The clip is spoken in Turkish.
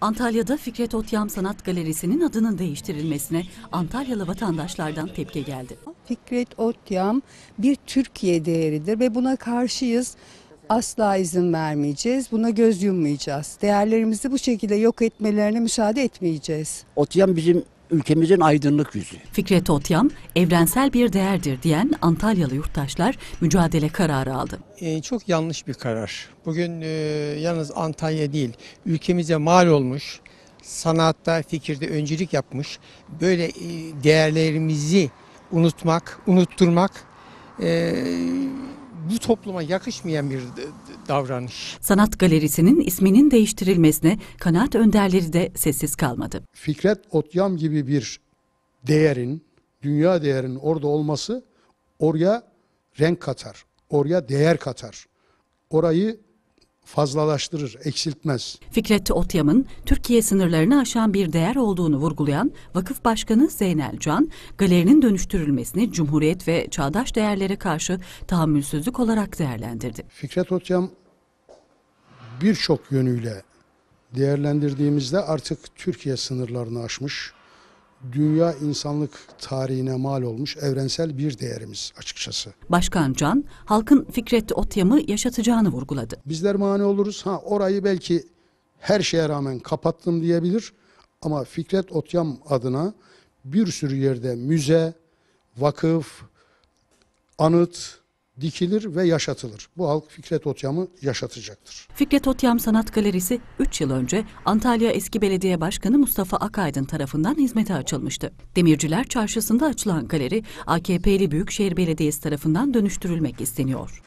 Antalya'da Fikret Otyam Sanat Galerisi'nin adının değiştirilmesine Antalyalı vatandaşlardan tepki geldi. Fikret Otyam bir Türkiye değeridir ve buna karşıyız. Asla izin vermeyeceğiz. Buna göz yummayacağız. Değerlerimizi bu şekilde yok etmelerine müsaade etmeyeceğiz. Otyam bizim ülkemizin aydınlık yüzü. Fikret Otyam, evrensel bir değerdir diyen Antalyalı yurttaşlar mücadele kararı aldı. E, çok yanlış bir karar. Bugün e, yalnız Antalya değil, ülkemize mal olmuş, sanatta, fikirde öncülük yapmış, böyle e, değerlerimizi unutmak, unutturmak e, bu topluma yakışmayan bir davranış. Sanat galerisinin isminin değiştirilmesine kanaat önderleri de sessiz kalmadı. Fikret Otyam gibi bir değerin, dünya değerinin orada olması oraya renk katar, oraya değer katar. Orayı fazlalaştırır, eksiltmez. Fikret Otyam'ın Türkiye sınırlarını aşan bir değer olduğunu vurgulayan Vakıf Başkanı Zeynel Can, galerinin dönüştürülmesini Cumhuriyet ve çağdaş değerlere karşı tahammülsüzlük olarak değerlendirdi. Fikret Otyam birçok yönüyle değerlendirdiğimizde artık Türkiye sınırlarını aşmış, dünya insanlık tarihine mal olmuş evrensel bir değerimiz açıkçası. Başkan Can, halkın Fikret Otyam'ı yaşatacağını vurguladı. Bizler mani oluruz. Ha orayı belki her şeye rağmen kapattım diyebilir ama Fikret Otyam adına bir sürü yerde müze, vakıf, anıt, dikilir ve yaşatılır. Bu halk Fikret Otyam'ı yaşatacaktır. Fikret Otyam Sanat Galerisi 3 yıl önce Antalya eski belediye başkanı Mustafa Akaydın tarafından hizmete açılmıştı. Demirciler Çarşısı'nda açılan galeri AKP'li Büyükşehir Belediyesi tarafından dönüştürülmek isteniyor.